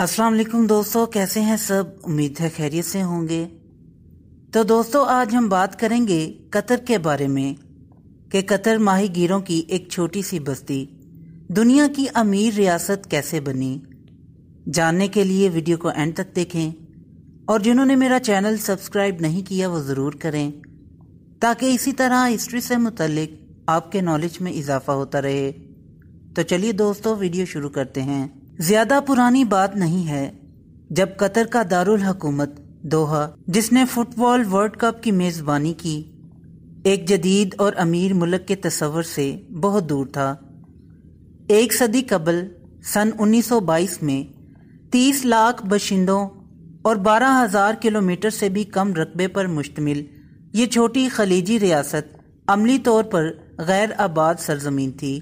अस्सलाम वालेकुम दोस्तों कैसे हैं सब उम्मीद है खैरियत से होंगे तो दोस्तों आज हम बात करेंगे कतर के बारे में कि कतर माही गिरों की एक छोटी सी बस्ती दुनिया की अमीर रियासत कैसे बनी जानने के लिए वीडियो को एंड तक देखें और जिन्होंने मेरा चैनल सब्सक्राइब नहीं किया वो ज़रूर करें ताकि इसी तरह हिस्ट्री से मुतलक आपके नॉलेज में इजाफा होता रहे तो चलिए दोस्तों वीडियो शुरू करते हैं ज्यादा पुरानी बात नहीं है जब कतर का दारुल हकूमत दोहा जिसने फुटबॉल वर्ल्ड कप की मेज़बानी की एक जदीद और अमीर मुल्क के तस्वर से बहुत दूर था एक सदी कबल सन 1922 में 30 लाख बशिंदों और 12,000 किलोमीटर से भी कम रकबे पर मुश्तमिल ये छोटी खलीजी रियासत अमली तौर पर गैर आबाद सरजमीन थी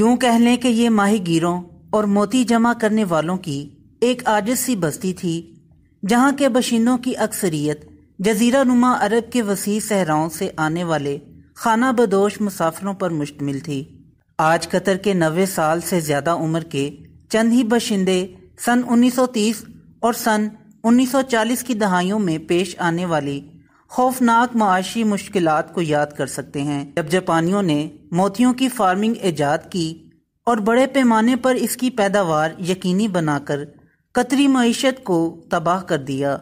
यूं कह लें कि ये माही गिरों और मोती जमा करने वालों की एक आजिज सी बस्ती थी जहाँ के बशिंदों की अक्सरियत जजीरा नुमा अरब के वसी सहराओं से आने वाले खाना बदोश मुसाफरों पर मुश्तमिल थी आज कतर के नवे साल से ज़्यादा उम्र के चंद ही बशिंदे सन 1930 और सन 1940 की दहाइयों में पेश आने वाली खौफनाक माशी मुश्किल को याद कर सकते हैं जब जापानियों ने मोतियों की फार्मिंग ईजाद की और बड़े पैमाने पर इसकी पैदावार यकीनी बनाकर कतरी मीशत को तबाह कर दिया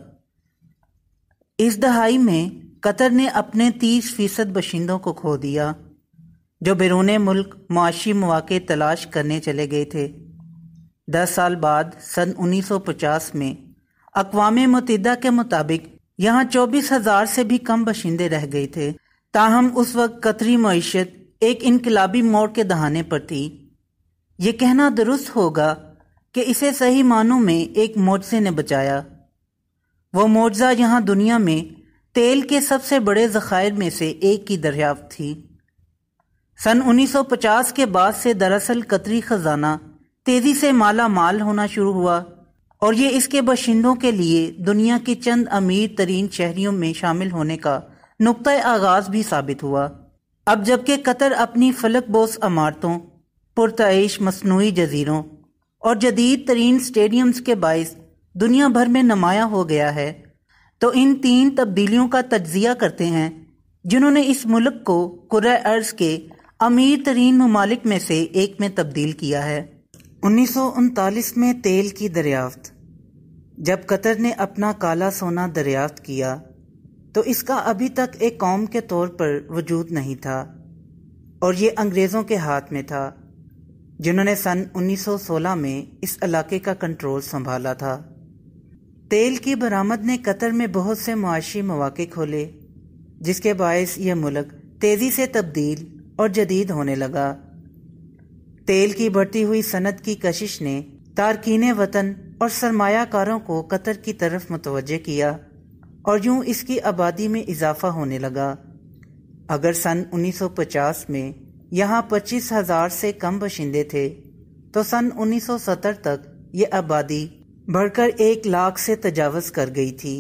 इस दहाई में कतर ने अपने तीस फीसद बशिंदों को खो दिया जो बैरून मुल्क माशी मौाक़े तलाश करने चले गए थे दस साल बाद सन 1950 में अकवाम मतदा के मुताबिक यहाँ चौबीस हज़ार से भी कम बशिंदे रह गए थे ताहम उस वक्त कतरी मीशत एक इनकलाबी मोड़ के दहाने पर थी ये कहना दुरुस्त होगा कि इसे सही मानों में एक मोजे ने बचाया वह मोजा यहाँ दुनिया में तेल के सबसे बड़े ज़खायर में से एक की दरियाफ्त थी सन 1950 के बाद से दरअसल कतरी ख़जाना तेज़ी से माला माल होना शुरू हुआ और ये इसके बशिंदों के लिए दुनिया की चंद अमीर तरीन शहरियों में शामिल होने का नुकतः आगाज़ भी साबित हुआ अब जबकि कतर अपनी फलक बोस इमारतों पुरतश मसनू जजीरों और जदीद तरीन स्टेडियम्स के बायस दुनिया भर में नमाया हो गया है तो इन तीन तब्दीलियों का तजिया करते हैं जिन्होंने इस मुल्क को कुर अर्ज़ के अमीर तरीन ममालिक में से एक में तब्दील किया है उन्नीस में तेल की दरियाफ्त जब कतर ने अपना काला सोना दरियाफ्त किया तो इसका अभी तक एक कौम के तौर पर वजूद नहीं था और ये अंग्रेज़ों के हाथ में था जिन्होंने सन 1916 में इस इलाके का कंट्रोल संभाला था तेल की बरामद ने कतर में बहुत से मुआशी मौाक़े खोले जिसके बायस यह मुल्क तेज़ी से तब्दील और जदीद होने लगा तेल की बढ़ती हुई सनत की कशिश ने तारकिन वतन और सरमायाकारों को कतर की तरफ मुतवजह किया और यूं इसकी आबादी में इजाफा होने लगा अगर सन 1950 में यहाँ पच्चीस हजार से कम बशिंदे थे तो सन 1970 तक ये आबादी बढ़कर एक लाख से तजावज़ कर गई थी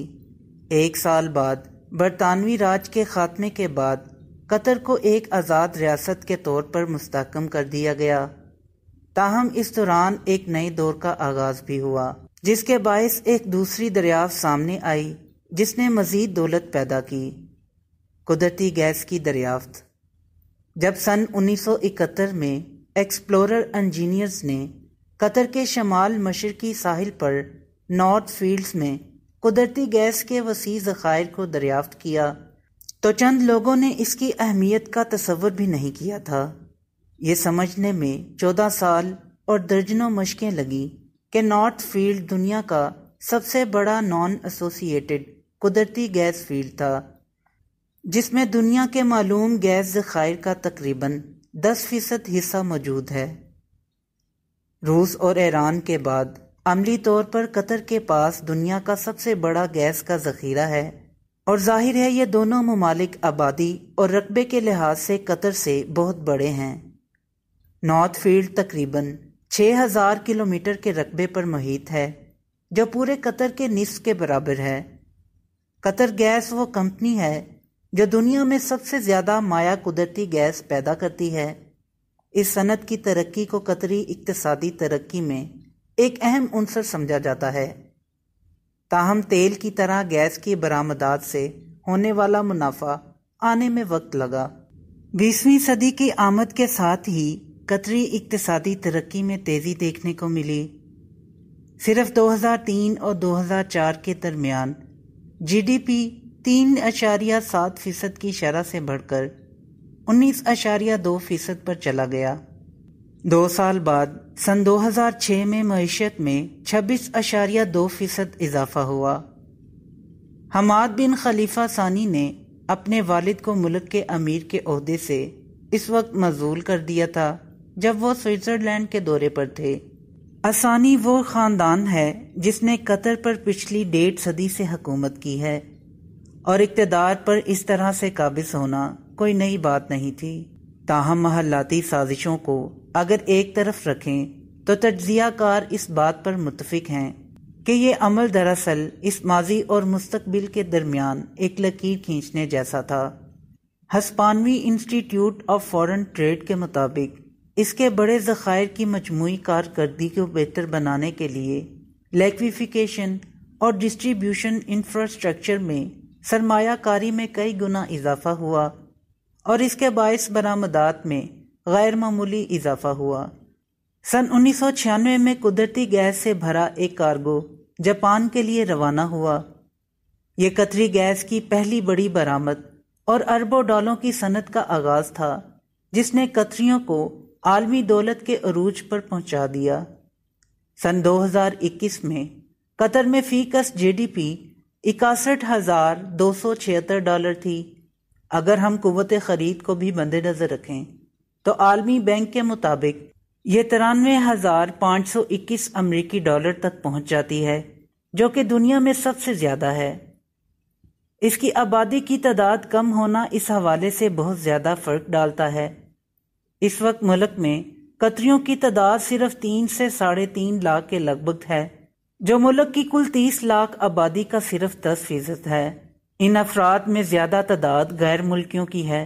एक साल बाद बरतानवी राज के खात्मे के बाद कतर को एक आज़ाद रियासत के तौर पर मुस्तकम कर दिया गया ताहम इस दौरान एक नए दौर का आगाज़ भी हुआ जिसके बायस एक दूसरी दरियाफ्त सामने आई जिसने मज़ीद दौलत पैदा की कुदरती गैस की दरियाफ्त जब सन 1971 में एक्सप्लोरर इंजीनियर्स ने कतर के शमाल मशरकी साहिल पर नॉर्थ फील्ड्स में कुदरती गैस के वसी ज़ख़ायर को दरियाफ्त किया तो चंद लोगों ने इसकी अहमियत का तस्वर भी नहीं किया था ये समझने में चौदह साल और दर्जनों मशकें लगी कि नॉर्थ फील्ड दुनिया का सबसे बड़ा नॉन एसोसिएटेड कुदरती गैस फील्ड था जिसमें दुनिया के मालूम गैस ज़खायर का तकरीबन दस फीसद हिस्सा मौजूद है रूस और ईरान के बाद अमली तौर पर कतर के पास दुनिया का सबसे बड़ा गैस का ज़खीरा है और जाहिर है ये दोनों ममालिक आबादी और रकबे के लिहाज से कतर से बहुत बड़े हैं नॉर्थ फील्ड तकरीबन 6000 किलोमीटर के रकबे पर महित है जो पूरे कतर के निसफ के बराबर है कतर गैस वो कंपनी है जो दुनिया में सबसे ज़्यादा माया कुदरती गैस पैदा करती है इस सनत की तरक्की को कतरी इकतसादी तरक्की में एक अहम अनसर समझा जाता है ताहम तेल की तरह गैस की बरामदात से होने वाला मुनाफा आने में वक्त लगा बीसवीं सदी की आमद के साथ ही कतरी इकतसादी तरक्की में तेज़ी देखने को मिली सिर्फ 2003 और 2004 के दरमियान जीडीपी तीन अशारिया सात फीसद की शरह से बढ़कर उन्नीस अशारिया दो फीसद पर चला गया दो साल बाद सन 2006 में मीशत में छब्बीस अशारिया दो फीसद इजाफा हुआ हमाद बिन खलीफा सानी ने अपने वालिद को मुल्क के अमीर के अहदे से इस वक्त मजूल कर दिया था जब वो स्विट्ज़रलैंड के दौरे पर थे आसानी वो ख़ानदान है जिसने कतर पर पिछली डेढ़ सदी से हकूमत की है और इकतदार पर इस तरह से काबिज होना कोई नई बात नहीं थी ताहम महलाती साजिशों को अगर एक तरफ रखें तो तजियाकार इस बात पर मुतफिक हैं कि ये अमल दरअसल इस माजी और मुस्तबिल के दरमियान एक लकीर खींचने जैसा था हस्पानवी इंस्टीट्यूट ऑफ फॉरेन ट्रेड के मुताबिक इसके बड़े ज़खायर की मजमू कारकर्दगी को बेहतर बनाने के लिए लैक्विफिकेशन और डिस्ट्रीब्यूशन इंफ्रास्ट्रक्चर में सरमायाकारी में कई गुना इजाफा हुआ और इसके बायस बरामदात में गैर मामूली इजाफा हुआ सन 1996 में कुदरती गैस से भरा एक कार्गो जापान के लिए रवाना हुआ यह कतरी गैस की पहली बड़ी बरामद और अरबों डॉलों की सनत का आगाज था जिसने कतरियों को आलमी दौलत के अरूज पर पहुंचा दिया सन 2021 में कतर में फी कस जीडीपी इकसठ हज़ार दो सौ छिहत्तर डॉलर थी अगर हम कुत ख़रीद को भी मद्देनजर रखें तो आलमी बैंक के मुताबिक ये तिरानवे हज़ार पांच सौ इक्कीस अमरीकी डॉलर तक पहुंच जाती है जो कि दुनिया में सबसे ज़्यादा है इसकी आबादी की तादाद कम होना इस हवाले से बहुत ज़्यादा फ़र्क डालता है इस वक्त मुल्क में कतरियों की तादाद सिर्फ तीन से साढ़े तीन लाख के लगभग है जो मुल्क की कुल तीस लाख आबादी का सिर्फ दस फीसद है इन अफराद में ज़्यादा तादाद गैर मुल्कियों की है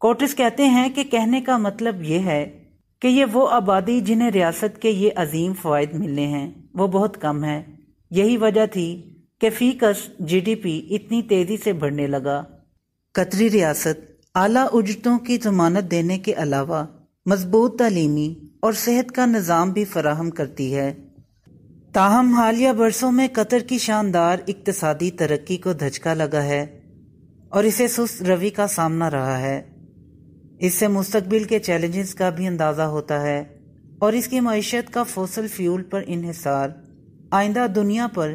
कोटिस कहते हैं कि कहने का मतलब ये है कि ये वो आबादी जिन्हें रियासत के ये अजीम फायद मिलने हैं वो बहुत कम है यही वजह थी कि फीकस जीडीपी इतनी तेज़ी से बढ़ने लगा कतरी रियासत आला उजरतों की जमानत देने के अलावा मजबूत तालीमी और सेहत का निज़ाम भी फराहम करती है ताहम हालिया बरसों में कतर की शानदार इकतसादी तरक्की को धचका लगा है और इसे सुस्त रवि का सामना रहा है इससे मुस्तबिल के चैलेंजेस का भी अंदाज़ा होता है और इसकी मीशत का फोसल फ्यूल पर इहिसार आइंदा दुनिया पर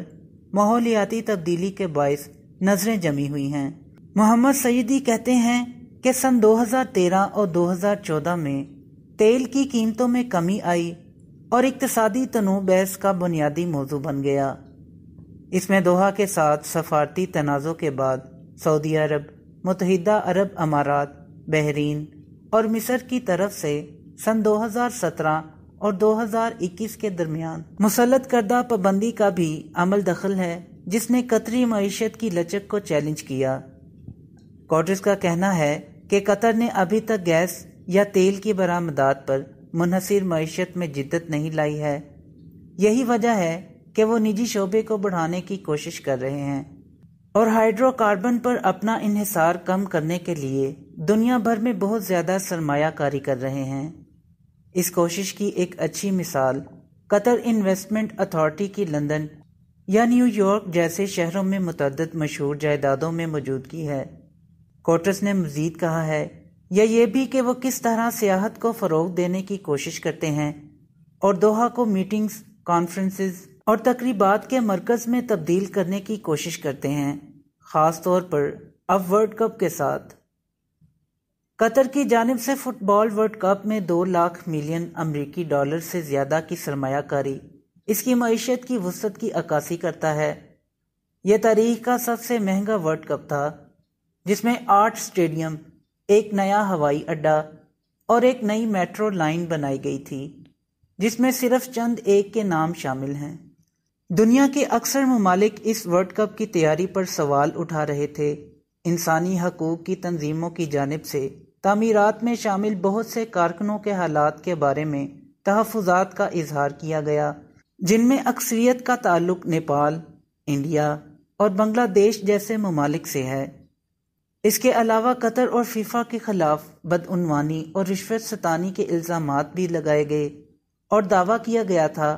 माहौलियाती तब्दीली के बायस नज़रें जमी हुई हैं मोहम्मद सईदी कहते हैं कि सन 2013 और 2014 में तेल की कीमतों में कमी आई और इकतसादी तनु बहस का बुनियादी मौजू बन गया इसमें दोहा के साथ सफारती तनाज़ों के बाद सऊदी अरब मुतहदा अरब अमारात बहरीन और मिस्र की तरफ से सन 2017 और 2021 के दरमियान मुसलत करदा पाबंदी का भी अमल दखल है जिसने कतरी मीशत की लचक को चैलेंज किया कॉटर्स का कहना है कि कतर ने अभी तक गैस या तेल की बरामदात पर मुनहसर मीशत में जिद्दत नहीं लाई है यही वजह है कि वो निजी शोबे को बढ़ाने की कोशिश कर रहे हैं और हाइड्रोकार्बन पर अपना इंसार कम करने के लिए दुनिया भर में बहुत ज़्यादा सरमायाकारी कर रहे हैं इस कोशिश की एक अच्छी मिसाल कतर इन्वेस्टमेंट अथॉरिटी की लंदन या न्यूयॉर्क जैसे शहरों में मतदद मशहूर जायदादों में मौजूदगी है कोटस ने मजीद कहा है या ये भी कि वो किस तरह सियाहत को फ़रोग देने की कोशिश करते हैं और दोहा को मीटिंग्स कॉन्फ्रेंसेस और तकरीबात के मरकज़ में तब्दील करने की कोशिश करते हैं ख़ास तौर पर अब वर्ल्ड कप के साथ कतर की जानब से फ़ुटबॉल वर्ल्ड कप में दो लाख मिलियन अमरीकी डॉलर से ज़्यादा की सरमाकारी इसकी मीशत की वसत की अक्सी करता है यह तारीख का सबसे महंगा वर्ल्ड कप था जिसमें आठ स्टेडियम एक नया हवाई अड्डा और एक नई मेट्रो लाइन बनाई गई थी जिसमें सिर्फ चंद एक के नाम शामिल हैं दुनिया के अक्सर ममालिक इस वर्ल्ड कप की तैयारी पर सवाल उठा रहे थे इंसानी हकूक़ की तंजीमों की जानब से तमीरत में शामिल बहुत से कारकनों के हालात के बारे में तहफात का इजहार किया गया जिनमें अक्सरियत का ताल्लुक नेपाल इंडिया और बांग्लादेश जैसे ममालिक से है इसके अलावा कतर और फीफा के खिलाफ बदउनवानी और रिश्वत सतानी के इल्ज़ाम भी लगाए गए और दावा किया गया था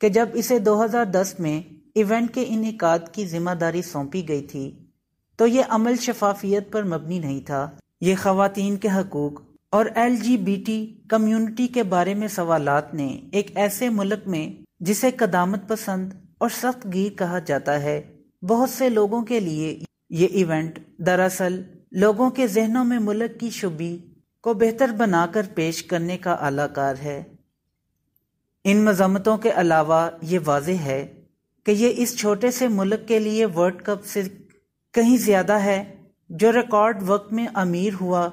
कि जब इसे 2010 में इवेंट के इनका की जिम्मेदारी सौंपी गई थी तो ये अमल शफाफियत पर मबनी नहीं था ये खातन के हकूक और L G B T community के बारे में सवाल ने एक ऐसे मुल्क में जिसे कदामत पसंद और सख्त गिर कहा जाता है बहुत से लोगों के लिए ये इवेंट दरअसल लोगों के जहनों में मुल्क की शुबी को बेहतर बनाकर पेश करने का आलाकार है इन मजम्मतों के अलावा ये वाज है कि ये इस छोटे से मुल्क के लिए वर्ल्ड कप से कहीं ज़्यादा है जो रिकॉर्ड वक्त में अमीर हुआ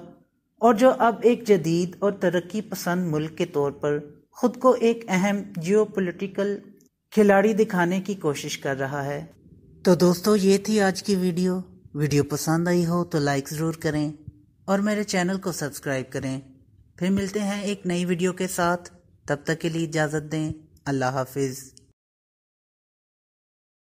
और जो अब एक जदीद और तरक्की पसंद मुल्क के तौर पर ख़ुद को एक अहम जियो खिलाड़ी दिखाने की कोशिश कर रहा है तो दोस्तों ये थी आज की वीडियो वीडियो पसंद आई हो तो लाइक ज़रूर करें और मेरे चैनल को सब्सक्राइब करें फिर मिलते हैं एक नई वीडियो के साथ तब तक के लिए इजाज़त दें अल्लाह हाफिज़